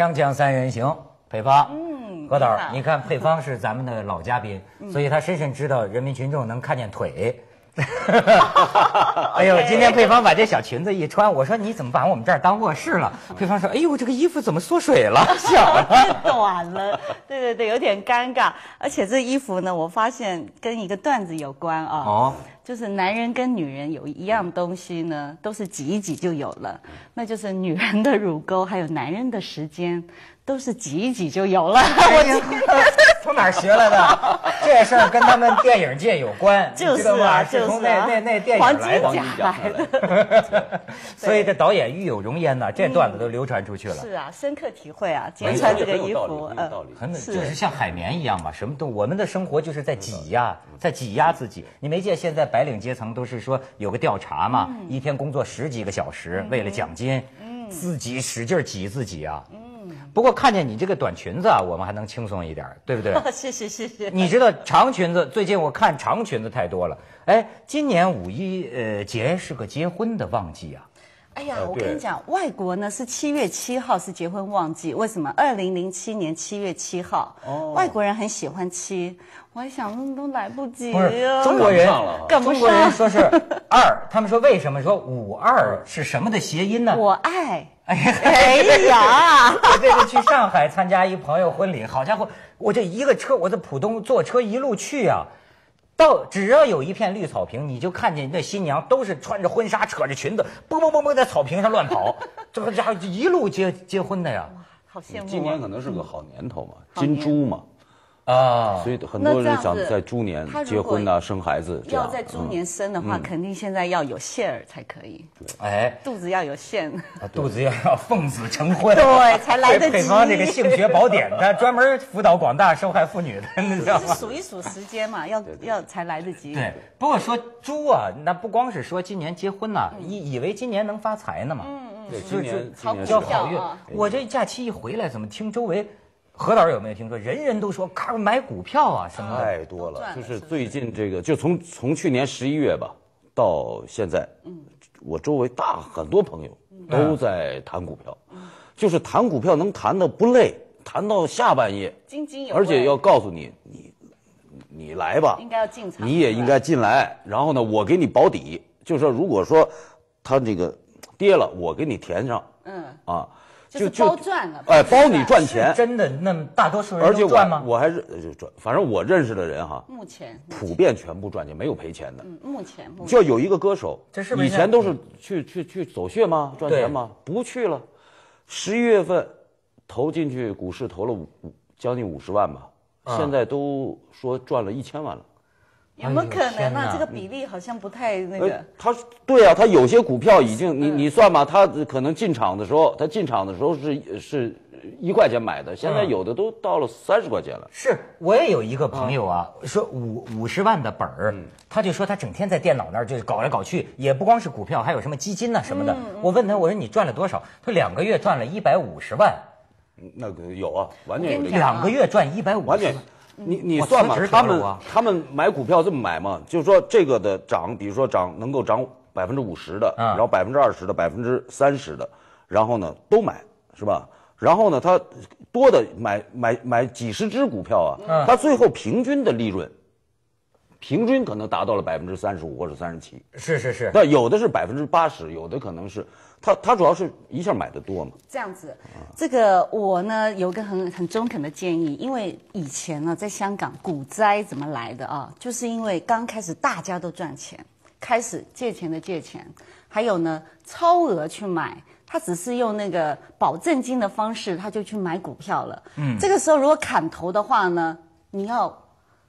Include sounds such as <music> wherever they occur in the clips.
锵锵三人行，配方。何导，你看，配方是咱们的老嘉宾，所以他深深知道人民群众能看见腿。哈哈哈哎呦，今天配方把这小裙子一穿，我说你怎么把我们这儿当卧室了？配方说，哎呦，这个衣服怎么缩水了？小了，<laughs> 短了。对对对，有点尴尬。而且这衣服呢，我发现跟一个段子有关啊。哦。就是男人跟女人有一样东西呢，都是挤一挤就有了，那就是女人的乳沟，还有男人的时间，都是挤一挤就有了。<laughs> 哪儿学来的？<laughs> 这事儿跟他们电影界有关，<laughs> 知道就是从那那那电影来的。所以这导演遇有容焉呢，这段子都流传出去了。是啊，深刻体会啊，剪穿这个衣服，嗯，是像海绵一样嘛？什么都，我们的生活就是在挤压，在挤压自己。你没见现在白领阶层都是说有个调查嘛，一天工作十几个小时，为了奖金，嗯，自己使劲挤自己啊。不过看见你这个短裙子啊，我们还能轻松一点对不对？谢谢谢谢。你知道长裙子最近我看长裙子太多了，哎，今年五一呃节是个结婚的旺季啊。哎呀，我跟你讲，外国呢是七月七号是结婚旺季，为什么？二零零七年七月七号，外国人很喜欢七。我还想问，都来不及。不中国人，中国人说是 <laughs> 二，他们说为什么说五二是什么的谐音呢？我爱。哎呀，<laughs> 我这次去上海参加一朋友婚礼，好家伙，我这一个车，我在浦东坐车一路去呀。到只要有一片绿草坪，你就看见那新娘都是穿着婚纱、扯着裙子，蹦蹦蹦蹦在草坪上乱跑，<laughs> 这个家伙一路结结婚的呀！好羡慕。今年可能是个好年头嘛，金猪嘛。啊，所以很多人想在猪年结婚呐、生孩子。要在猪年生的话，肯定现在要有馅儿才可以。哎，肚子要有馅。肚子要要奉子成婚，<laughs> 对，才来得及。北方那个性学宝典他专门辅导广大受害妇女的，<laughs> 你知道吗？数一数时间嘛，要要才来得及。对，不过说猪啊，那不光是说今年结婚呐，以以为今年能发财呢嘛。嗯嗯，对，今年好，要好运。我这假期一回来，怎么听周围？何导有没有听说？人人都说，咔买股票啊什么的太多了。就是最近这个，就从从去年十一月吧到现在，嗯，我周围大很多朋友都在谈股票，就是谈股票能谈的不累，谈到下半夜，津津有。而且要告诉你，你你来吧，应该要进场，你也应该进来。然后呢，我给你保底，就是说如果说他这个跌了，我给你填上，嗯啊。就包赚了，哎，包你赚钱，真的，那么大多数人都赚吗？我还是赚，反正我认识的人哈，目前普遍全部赚钱，没有赔钱的。目前就有一个歌手，这是以前都是去去去走穴吗？赚钱吗？不去了，十一月份投进去股市投了五五将近五十万吧，现在都说赚了一千万了。有没有可能呢？这个比例好像不太那个。他对啊，他有些股票已经你你算吧，他可能进场的时候，他进场的时候是是一块钱买的，现在有的都到了三十块钱了。是我也有一个朋友啊，说五五十万的本儿，他就说他整天在电脑那儿就搞来搞去，也不光是股票，还有什么基金呐什么的。我问他，我说你赚了多少？他说两个月赚了一百五十万。那个有啊，完全有、两个月赚一百五十万。你你算嘛？他们他们买股票这么买嘛？就是说这个的涨，比如说涨能够涨百分之五十的，然后百分之二十的，百分之三十的，然后呢都买，是吧？然后呢他多的买买买几十只股票啊，他最后平均的利润，平均可能达到了百分之三十五或者三十七，是是是。那有的是百分之八十，有的可能是。他他主要是一下买的多嘛？这样子，这个我呢有个很很中肯的建议，因为以前呢在香港股灾怎么来的啊？就是因为刚开始大家都赚钱，开始借钱的借钱，还有呢超额去买，他只是用那个保证金的方式他就去买股票了。嗯，这个时候如果砍头的话呢，你要。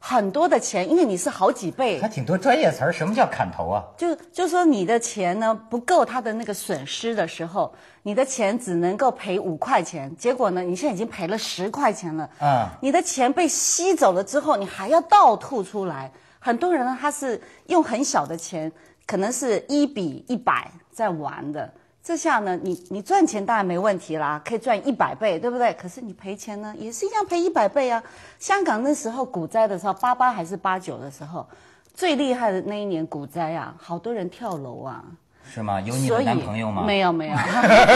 很多的钱，因为你是好几倍，还挺多专业词儿。什么叫砍头啊？就就说你的钱呢不够他的那个损失的时候，你的钱只能够赔五块钱，结果呢，你现在已经赔了十块钱了。嗯，你的钱被吸走了之后，你还要倒吐出来。很多人呢，他是用很小的钱，可能是一比一百在玩的。这下呢，你你赚钱当然没问题啦，可以赚一百倍，对不对？可是你赔钱呢，也是一样赔一百倍啊。香港那时候股灾的时候，八八还是八九的时候，最厉害的那一年股灾啊，好多人跳楼啊。是吗？有你的男朋友吗？没有没有。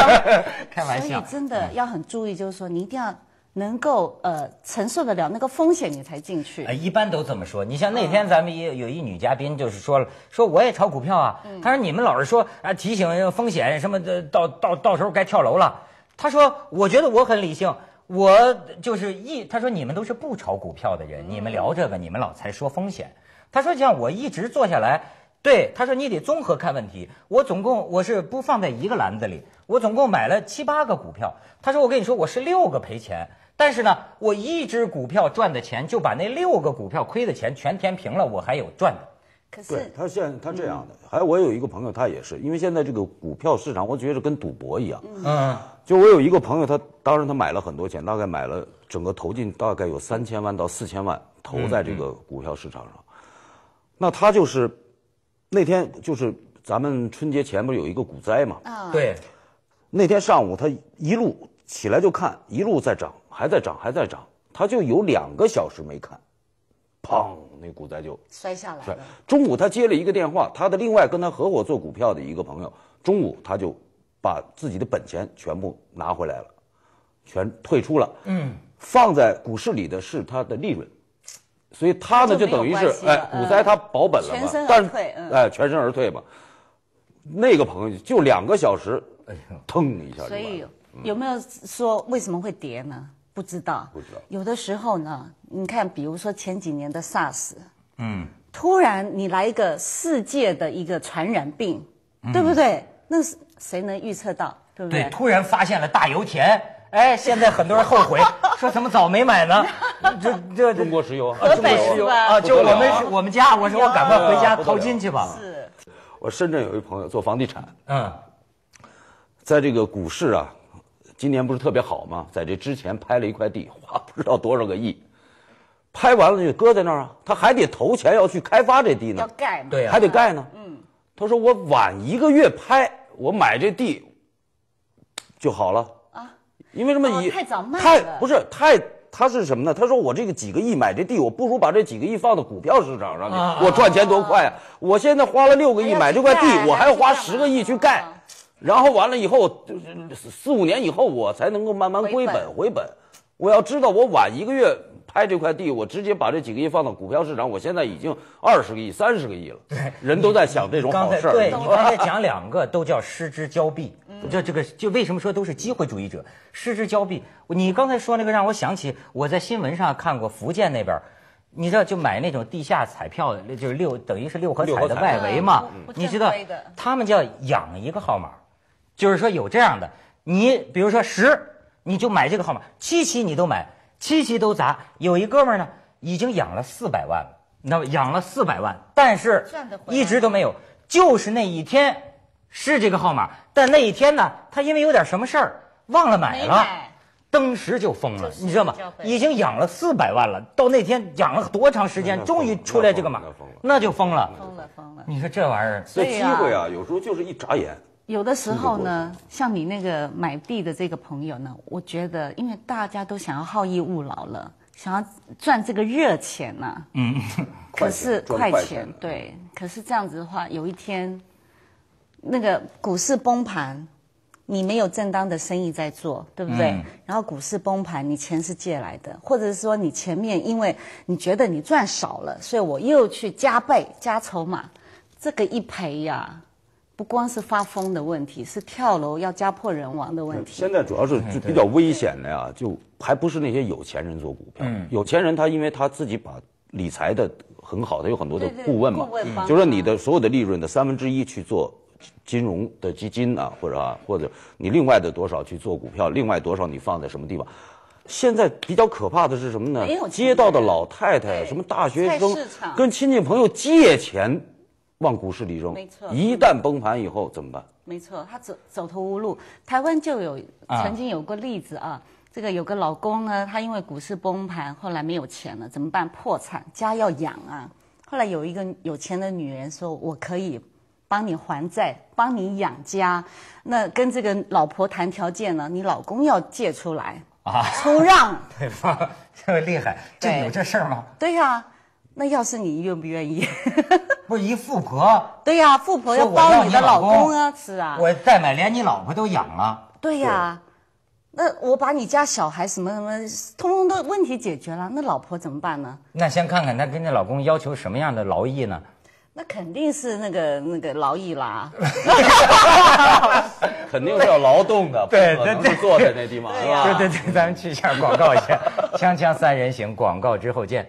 <laughs> 开玩笑。所以真的要很注意，就是说你一定要。能够呃承受得了那个风险，你才进去。哎，一般都这么说。你像那天咱们也有一女嘉宾，就是说了，说我也炒股票啊。她说你们老是说啊提醒风险什么的，到到到时候该跳楼了。他说我觉得我很理性，我就是一他说你们都是不炒股票的人，你们聊这个，你们老才说风险。他说像我一直做下来，对他说你得综合看问题。我总共我是不放在一个篮子里，我总共买了七八个股票。他说我跟你说，我是六个赔钱。但是呢，我一只股票赚的钱就把那六个股票亏的钱全填平了，我还有赚的。对他现在他这样的，还我有一个朋友，他也是，因为现在这个股票市场，我觉得跟赌博一样。嗯，就我有一个朋友，他当时他买了很多钱，大概买了整个投进大概有三千万到四千万投在这个股票市场上。那他就是那天就是咱们春节前不是有一个股灾嘛？啊，对。那天上午他一路起来就看，一路在涨。还在涨，还在涨，他就有两个小时没看，砰，那股灾就摔下来了。中午他接了一个电话，他的另外跟他合伙做股票的一个朋友，中午他就把自己的本钱全部拿回来了，全退出了。嗯，放在股市里的是他的利润，所以他呢就等于是哎股灾他保本了嘛，但是哎全身而退嘛。那个朋友就两个小时，哎腾一下，所以有没有说为什么会跌呢？不知道，有的时候呢，你看，比如说前几年的 SARS，嗯，突然你来一个世界的一个传染病，对不对？那是谁能预测到，对不对？对，突然发现了大油田，哎，现在很多人后悔，<laughs> 说怎么早没买呢？这这中国石油啊，河北石油啊，就我们我们家，我说我赶快回家淘金去吧。是，我深圳有一朋友做房地产，嗯，在这个股市啊。今年不是特别好吗？在这之前拍了一块地，花不知道多少个亿，拍完了就搁在那儿啊，他还得投钱要去开发这地呢，要盖嘛，对，还得盖呢。嗯，他说我晚一个月拍，我买这地就好了啊，因为什么？太早卖了，太不是太他是什么呢？他说我这个几个亿买这地，我不如把这几个亿放到股票市场上去，我赚钱多快啊！我现在花了六个亿买这块地，我还要花十个亿去盖。然后完了以后，就是四五年以后，我才能够慢慢归本回本。我要知道我晚一个月拍这块地，我直接把这几个亿放到股票市场，我现在已经二十个亿、三十个亿了。对，人都在想这种好事。对 <laughs> 你刚才讲两个都叫失之交臂，这这个就为什么说都是机会主义者？失之交臂。你刚才说那个让我想起我在新闻上看过福建那边，你知道就买那种地下彩票，就是六等于是六合彩的外围嘛。你知道他们叫养一个号码。就是说有这样的，你比如说十，你就买这个号码，七期你都买，七期都砸。有一哥们儿呢，已经养了四百万了，你知道吗？养了四百万，但是一直都没有，就是那一天是这个号码，但那一天呢，他因为有点什么事儿忘了买了，登时就疯了，你知道吗？已经养了四百万了，到那天养了多长时间，终于出来这个码，那就疯了。疯了疯了，你说这玩意儿，这机会啊，有时候就是一眨眼。有的时候呢，像你那个买地的这个朋友呢，我觉得，因为大家都想要好逸恶劳了，想要赚这个热钱呐。嗯，可是快钱，对，可是这样子的话，有一天那个股市崩盘，你没有正当的生意在做，对不对？然后股市崩盘，你钱是借来的，或者是说你前面因为你觉得你赚少了，所以我又去加倍加筹码，这个一赔呀。不光是发疯的问题，是跳楼要家破人亡的问题。现在主要是比较危险的呀，就还不是那些有钱人做股票。有钱人他因为他自己把理财的很好，他有很多的顾问嘛。就说你的所有的利润的三分之一去做金融的基金啊，或者啊，或者你另外的多少去做股票，另外多少你放在什么地方？现在比较可怕的是什么呢？街道的老太太，什么大学生，跟亲戚朋友借钱。往股市里扔，一旦崩盘以后怎么办？没错，他走走投无路。台湾就有曾经有过例子啊，这个有个老公呢，他因为股市崩盘，后来没有钱了，怎么办？破产，家要养啊。后来有一个有钱的女人说：“我可以帮你还债，帮你养家。”那跟这个老婆谈条件呢？你老公要借出来啊？出让？<laughs> 对方 <laughs> 这么厉害，这有这事儿吗？对呀。那要是你愿不愿意？<laughs> 不是一富婆。对呀，富婆要包你的老公啊，是啊。我再买，连你老婆都养了。对呀，那我把你家小孩什么什么通通都问题解决了，那老婆怎么办呢？那先看看她跟你老公要求什么样的劳役呢？那肯定是那个那个劳役啦。<laughs> 肯定是要劳动的，不可能坐在那地方，吧？对对对，咱们去一下广告一下，《锵锵三人行》广告之后见。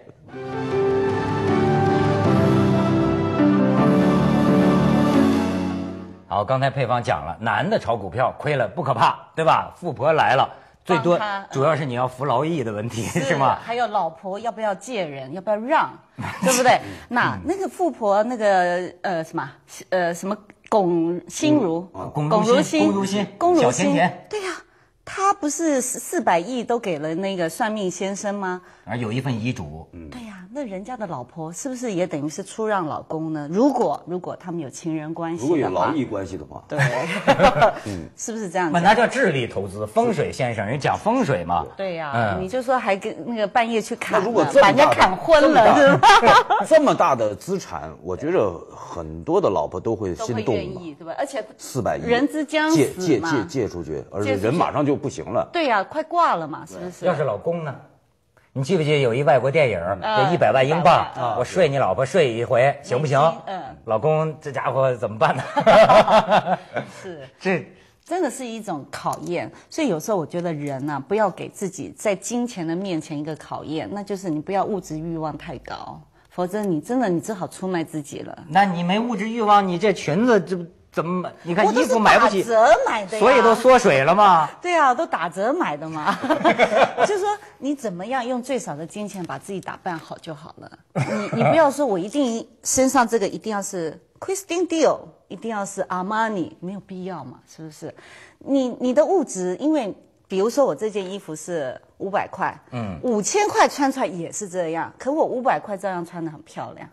好，刚才配方讲了，男的炒股票亏了不可怕，对吧？富婆来了，最多主要是你要服劳役的问题，是吗？还有老婆要不要借人，要不要让，<laughs> 对不对？那那个富婆那个呃什么呃什么龚心如，龚如心，龚如心，小甜甜，对呀，他不是四四百亿都给了那个算命先生吗？而有一份遗嘱，嗯，对呀，那人家的老婆是不是也等于是出让老公呢？如果如果他们有情人关系如果有劳役关系的话，对，<laughs> 是不是这样？那叫智力投资，风水先生人讲风水嘛，对呀，嗯，你就说还跟那个半夜去砍，如果把人家砍昏了，<laughs> 这么大的资产，我觉得很多的老婆都会心动，对吧？而且四百亿人之间借借借借出去，而且人马上就不行了，对呀，快挂了嘛，是不是？要是老公呢？你记不记得有一外国电影儿，一百万英镑，我睡你老婆睡一回，行不行？嗯，老公，这家伙怎么办呢？<laughs> <laughs> 是这真的是一种考验，所以有时候我觉得人呢，不要给自己在金钱的面前一个考验，那就是你不要物质欲望太高，否则你真的你只好出卖自己了。那你没物质欲望，你这裙子这。不怎么买？你看衣服买不起，折买所以都缩水了嘛。<laughs> 对啊，都打折买的嘛。<laughs> 就说你怎么样用最少的金钱把自己打扮好就好了。你你不要说我一定身上这个一定要是 c h r i s t i n e Dior，一定要是 Armani，没有必要嘛，是不是？你你的物质，因为比如说我这件衣服是五百块，嗯，五千块穿出来也是这样，可我五百块照样穿得很漂亮。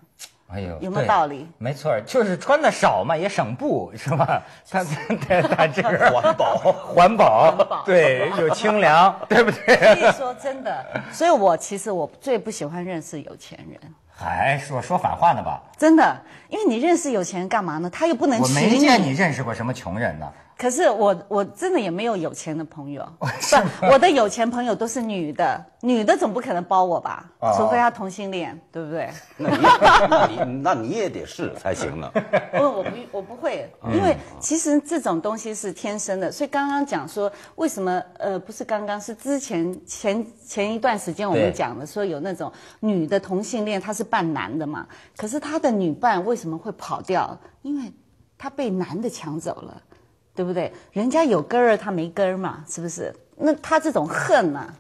有没有道理？没错，就是穿的少嘛，也省布是吧？它它它这是 <laughs> 环保，环保对，又清凉，<laughs> 对不对？所以说真的，所以我其实我最不喜欢认识有钱人。还说说反话呢吧？真的，因为你认识有钱人干嘛呢？他又不能。我没见你认识过什么穷人呢。可是我我真的也没有有钱的朋友，<laughs> 不，我的有钱朋友都是女的，女的总不可能包我吧？除非她同性恋，对不对？那，你那你也得试才行呢。<laughs> 不，我不我不会，因为其实这种东西是天生的。所以刚刚讲说为什么呃，不是刚刚是之前前前一段时间我们讲的说有那种女的同性恋，她是扮男的嘛？可是她的女伴为什么会跑掉？因为她被男的抢走了。对不对？人家有根儿，他没根儿嘛，是不是？那他这种恨呢？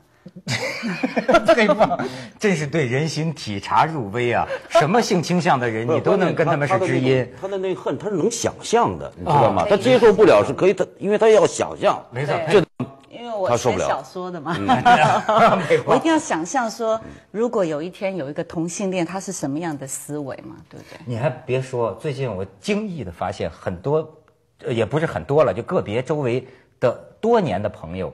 <laughs> 对吧？真是对人心体察入微啊！<laughs> 什么性倾向的人，你都能跟他们是知音。他的那恨，他是能想象的，你知道吗？他接受不了是可以，他因为他要想象，没错，就因为我写小说的嘛，<laughs> 我一定要想象说，如果有一天有一个同性恋，他是什么样的思维嘛？对不对？你还别说，最近我惊异的发现很多。呃，也不是很多了，就个别周围的多年的朋友，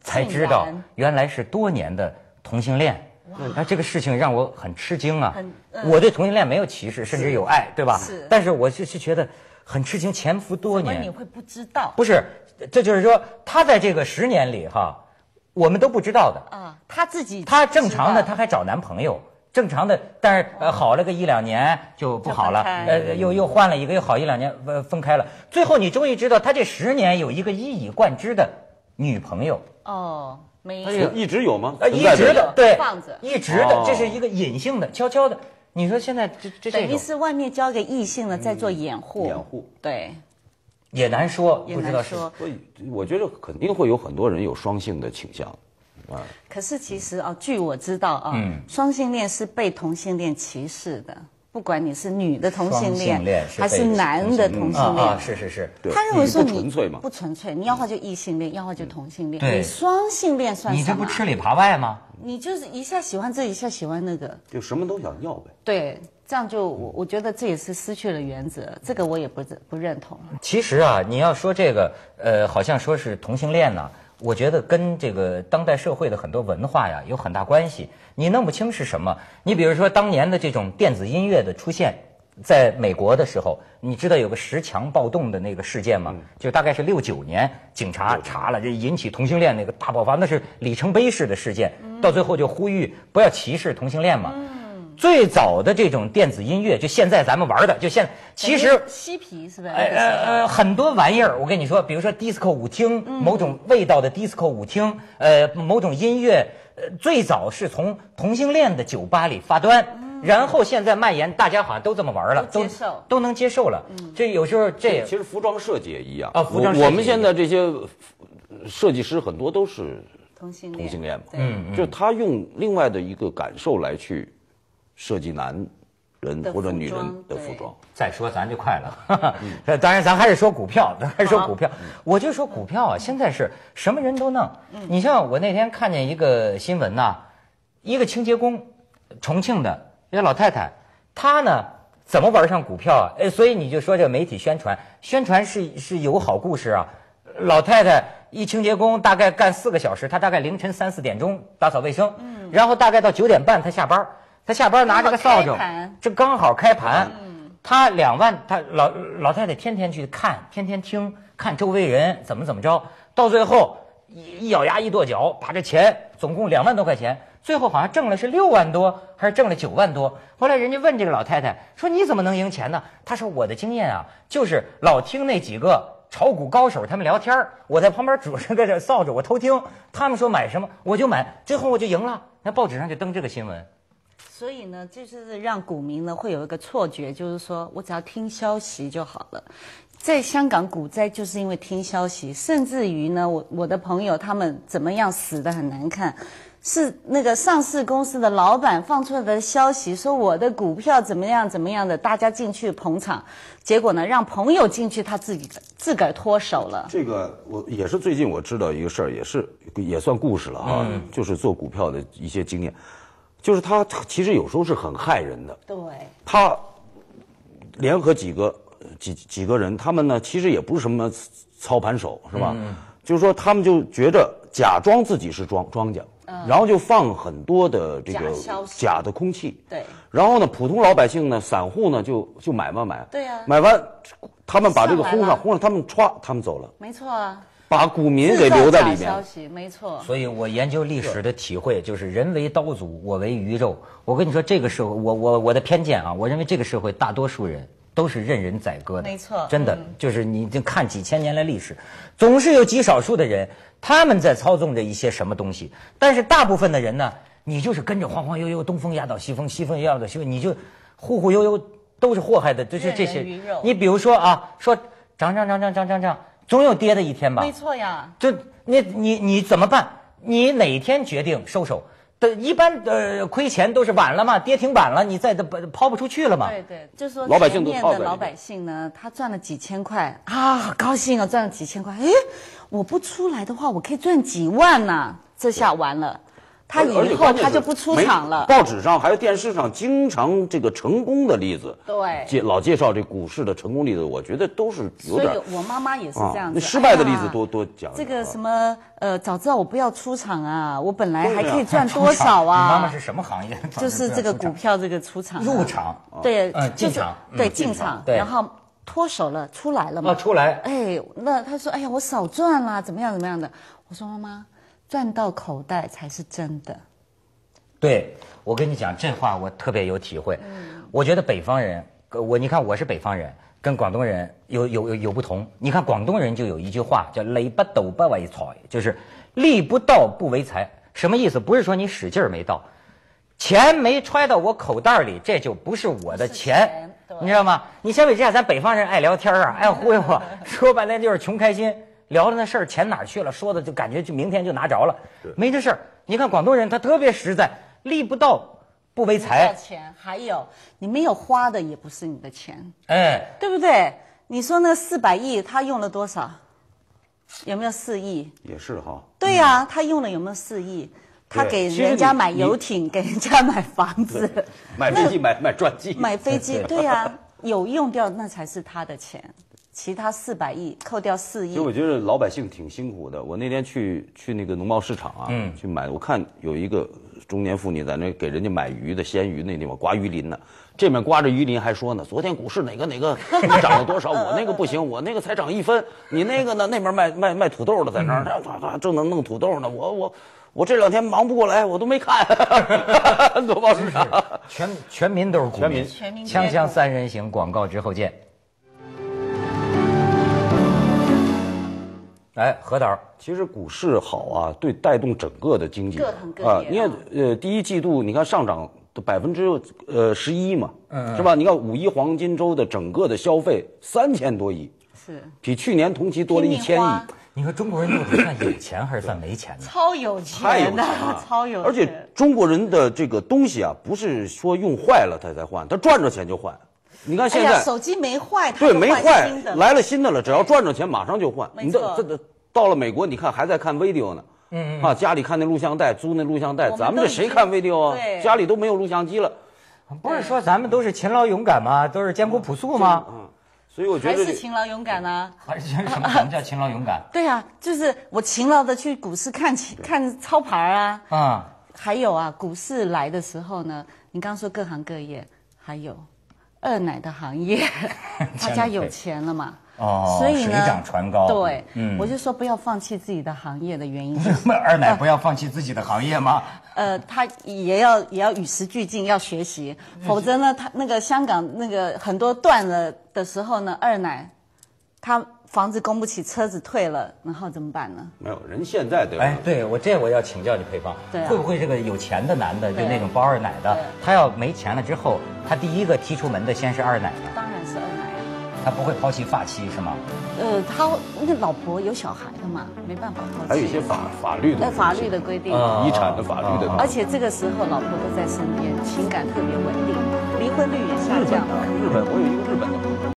才知道原来是多年的同性恋。哇，那这个事情让我很吃惊啊！我对同性恋没有歧视，甚至有爱，对吧？是，但是我就是觉得很吃惊，潜伏多年。你会不知道？不是，这就是说，他在这个十年里哈，我们都不知道的。啊，他自己，他正常的，他还找男朋友。正常的，但是呃，好了个一两年就不好了，呃，又又换了一个，又好一两年分开了。最后你终于知道，他这十年有一个一以贯之的女朋友。哦，没有，一直有吗？一直的，对，一直的，这是一个隐性的，悄悄的。你说现在这这等于，是外面交给异性了，在做掩护，掩护，对，也难说，也难说。我我觉得肯定会有很多人有双性的倾向。可是其实哦，据我知道啊，双性恋是被同性恋歧视的。不管你是女的同性恋还是男的同性恋，是是是，他认为说你不纯粹不纯粹。你要话就异性恋，要话就同性恋，你双性恋算什么？你这不吃里扒外吗？你就是一下喜欢这一下喜欢那个，就什么都想要呗。对，这样就我我觉得这也是失去了原则，这个我也不不认同。其实啊，你要说这个，呃，好像说是同性恋呢。我觉得跟这个当代社会的很多文化呀有很大关系。你弄不清是什么？你比如说当年的这种电子音乐的出现，在美国的时候，你知道有个十强暴动的那个事件吗？就大概是六九年，警察查了，这引起同性恋那个大爆发，那是里程碑式的事件。到最后就呼吁不要歧视同性恋嘛。最早的这种电子音乐，就现在咱们玩的，就现其实嬉皮是吧？呃呃，很多玩意儿，我跟你说，比如说迪斯科舞厅，某种味道的迪斯科舞厅，呃，某种音乐，最早是从同性恋的酒吧里发端，然后现在蔓延，大家好像都这么玩了，都接受，都能接受了。这有时候这其实服装设计也一样啊，服装设计我们现在这些设计师很多都是同性恋，同性恋嘛，嗯，就他用另外的一个感受来去。设计男，人或者女人的服装。再说咱就快了，<laughs> 当然咱还是说股票，咱还是说股票，我就说股票啊，现在是什么人都弄。你像我那天看见一个新闻呐，一个清洁工，重庆的一个老太太，她呢怎么玩上股票啊？哎，所以你就说这媒体宣传，宣传是是有好故事啊。老太太一清洁工，大概干四个小时，她大概凌晨三四点钟打扫卫生，嗯，然后大概到九点半她下班。他下班拿着个扫帚，这刚好开盘。他两万，他老老太太天天去看，天天听，看周围人怎么怎么着。到最后，一一咬牙一跺脚，把这钱总共两万多块钱，最后好像挣了是六万多，还是挣了九万多。后来人家问这个老太太说：“你怎么能赢钱呢？”她说：“我的经验啊，就是老听那几个炒股高手他们聊天我在旁边拄着个扫帚，我偷听，他们说买什么我就买，最后我就赢了。那报纸上就登这个新闻。”所以呢，就是让股民呢会有一个错觉，就是说我只要听消息就好了。在香港股灾，就是因为听消息，甚至于呢，我我的朋友他们怎么样死的很难看，是那个上市公司的老板放出来的消息，说我的股票怎么样怎么样的，大家进去捧场，结果呢，让朋友进去，他自己自个儿脱手了。这个我也是最近我知道一个事儿，也是也算故事了啊，就是做股票的一些经验。就是他其实有时候是很害人的。对。他联合几个几几个人，他们呢其实也不是什么操盘手，是吧？嗯。就是说，他们就觉着假装自己是庄庄家，然后就放很多的这个假的空气。对。然后呢，普通老百姓呢，散户呢，就就买嘛买。对呀。买完，他们把这个轰上轰上，他们歘，他们走了。没错啊。把股民给留在里面，没错。所以，我研究历史的体会就是：人为刀俎，我为鱼肉。我跟你说，这个社会，我我我的偏见啊，我认为这个社会大多数人都是任人宰割的。没错，真的就是你就看几千年来历史，总是有极少数的人他们在操纵着一些什么东西，但是大部分的人呢，你就是跟着晃晃悠悠，东风压倒西风，西风压倒西风，你就忽忽悠悠都是祸害的，就是这些。你比如说啊，说涨涨涨涨涨涨涨。总有跌的一天吧？没错呀，这你你你怎么办？你哪天决定收手？的，一般的亏钱都是晚了嘛，跌停板了，你再的抛不出去了嘛。对对，就说。老百姓都抛老百姓呢，他赚了几千块啊，高兴啊，赚了几千块。哎，我不出来的话，我可以赚几万呢。这下完了。他以后他就不出场了。报纸上还有电视上经常这个成功的例子，对，老介绍这股市的成功例子，我觉得都是有点。所以，我妈妈也是这样。那失败的例子多多讲。这个什么呃，早知道我不要出场啊！我本来还可以 <laughs> 赚多少啊！妈妈是什么行业？<laughs> 就是这个股票，这个出场。<laughs> 入场。对。嗯。进场。对进场，然后脱手了，出来了嘛。出来。哎，那他说：“哎呀，我少赚了，怎么样，怎么样的？”我说：“妈妈。”赚到口袋才是真的。对，我跟你讲这话，我特别有体会。我觉得北方人，我你看我是北方人，跟广东人有有有不同。你看广东人就有一句话叫“累不斗不为财”，就是“力不到不为财”。什么意思？不是说你使劲儿没到，钱没揣到我口袋里，这就不是我的钱，你知道吗？你相比之下，咱北方人爱聊天啊，爱忽悠，说白了就是穷开心。聊的那事儿钱哪儿去了？说的就感觉就明天就拿着了，没这事儿。你看广东人他特别实在，利不到不为财。钱还有你没有花的也不是你的钱，哎，对不对？你说那四百亿他用了多少？有没有四亿？也是哈。对呀，他用了有没有四亿？他给人家买游艇，给人家买房子，买飞机买买专机，买飞机 <laughs> 对呀，有用掉那才是他的钱。其他四百亿扣掉四亿。其实我觉得老百姓挺辛苦的。我那天去去那个农贸市场啊，去买，我看有一个中年妇女在那给人家买鱼的鲜鱼那地方刮鱼鳞呢。这面刮着鱼鳞还说呢，昨天股市哪个哪个 <laughs> 涨了多少？我那个不行，我那个才涨一分。你那个呢？那边卖卖卖土豆的在那儿，正正能弄土豆呢。我我我这两天忙不过来，我都没看。<laughs> 农贸市场，全全民都是股民，全民枪枪三人行广告之后见。哎，何导，其实股市好啊，对带动整个的经济。啊！你看，呃，第一季度你看上涨百分之呃十一嘛，是吧？你看五一黄金周的整个的消费三千多亿，是比去年同期多了一千亿。你说中国人到底算有钱还是算没钱呢？<laughs> 超有钱，太有钱了，超有钱。而且中国人的这个东西啊，不是说用坏了他才换，他赚着钱就换。你看现在手机没坏，对，没坏，来了新的了，只要赚着钱，马上就换。你这这到了美国，你看还在看 video 呢，啊，家里看那录像带，租那录像带。咱们这谁看 video？啊？家里都没有录像机了。不是说咱们都是勤劳勇敢吗？都是艰苦朴素吗？嗯，所以我觉得还是勤劳勇敢呢。<laughs> 还是什么什么叫勤劳勇敢？<laughs> 对啊，就是我勤劳的去股市看看操盘啊。啊，还有啊，股市来的时候呢，你刚刚说各行各业，还有。二奶的行业，他 <laughs> 家有钱了嘛？哦，所以水涨船高。对，我就说不要放弃自己的行业的原因。什 <laughs> 么二奶不要放弃自己的行业吗？<laughs> 呃，他也要也要与时俱进，要学习，否则呢，他那个香港那个很多断了的时候呢，二奶他。房子供不起，车子退了，然后怎么办呢？没有人现在对吧？哎，对我这我要请教你配方，对、会不会这个有钱的男的，就那种包二奶的，他要没钱了之后，他第一个踢出门的先是二奶当然是二奶呀。他不会抛弃发妻是吗？呃，他那老婆有小孩的嘛，没办法抛弃。还有一些法法律的，那法律的规定，遗产的法律的，而且这个时候老婆都在身边，情感特别稳定，离婚率也下降。日本日本，我有一个日本的。